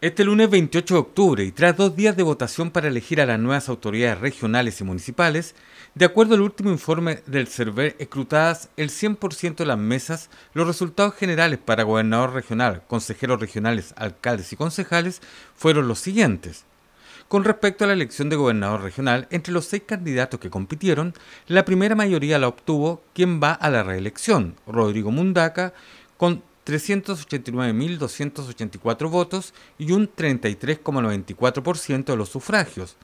Este lunes 28 de octubre y tras dos días de votación para elegir a las nuevas autoridades regionales y municipales, de acuerdo al último informe del CERVER, escrutadas el 100% de las mesas, los resultados generales para gobernador regional, consejeros regionales, alcaldes y concejales fueron los siguientes. Con respecto a la elección de gobernador regional, entre los seis candidatos que compitieron, la primera mayoría la obtuvo quien va a la reelección, Rodrigo Mundaca, con 389.284 votos y un 33,94% de los sufragios,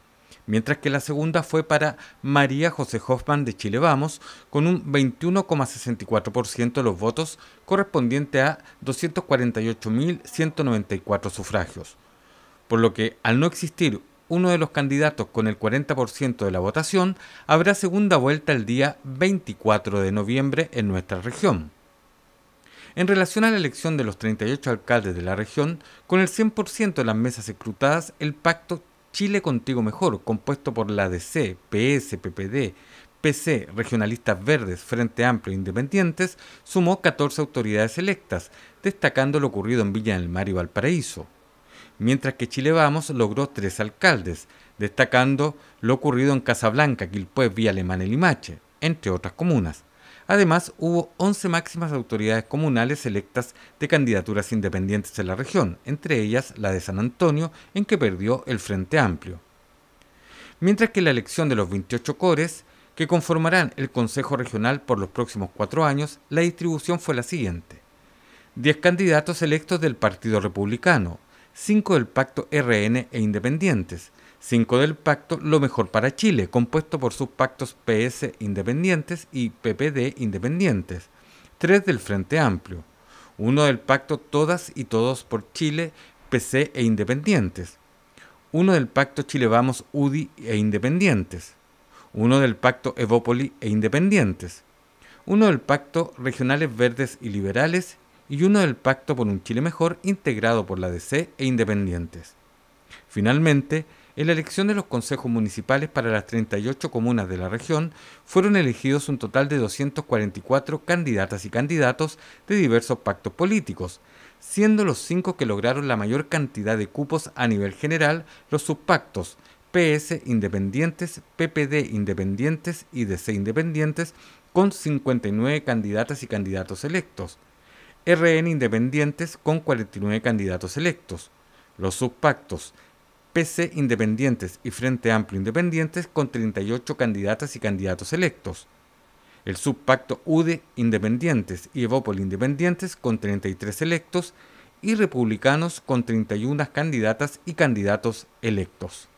mientras que la segunda fue para María José Hoffman de Chile Vamos, con un 21,64% de los votos correspondiente a 248.194 sufragios. Por lo que, al no existir uno de los candidatos con el 40% de la votación, habrá segunda vuelta el día 24 de noviembre en nuestra región en relación a la elección de los 38 alcaldes de la región, con el 100% de las mesas escrutadas, el pacto Chile Contigo Mejor, compuesto por la DC, PS, PPD, PC, Regionalistas Verdes, Frente Amplio e Independientes, sumó 14 autoridades electas, destacando lo ocurrido en Villa del Mar y Valparaíso. Mientras que Chile Vamos logró tres alcaldes, destacando lo ocurrido en Casablanca, Quilpué, Vía Alemana y Limache, entre otras comunas. Además, hubo 11 máximas autoridades comunales electas de candidaturas independientes en la región, entre ellas la de San Antonio, en que perdió el Frente Amplio. Mientras que la elección de los 28 cores, que conformarán el Consejo Regional por los próximos cuatro años, la distribución fue la siguiente. 10 candidatos electos del Partido Republicano, 5 del Pacto RN e Independientes, 5 del Pacto Lo Mejor para Chile, compuesto por sus pactos PS independientes y PPD independientes, 3 del Frente Amplio, 1 del Pacto Todas y Todos por Chile, PC e Independientes, 1 del Pacto Chile Vamos UDI e Independientes, 1 del Pacto Evópoli e Independientes, 1 del Pacto Regionales Verdes y Liberales y uno del Pacto por un Chile Mejor integrado por la DC e Independientes. Finalmente, en la elección de los consejos municipales para las 38 comunas de la región fueron elegidos un total de 244 candidatas y candidatos de diversos pactos políticos, siendo los cinco que lograron la mayor cantidad de cupos a nivel general los subpactos PS Independientes, PPD Independientes y DC Independientes con 59 candidatas y candidatos electos, RN Independientes con 49 candidatos electos, los subpactos PC independientes y Frente Amplio independientes con 38 candidatas y candidatos electos. El subpacto UDE independientes y Evópol independientes con 33 electos y republicanos con 31 candidatas y candidatos electos.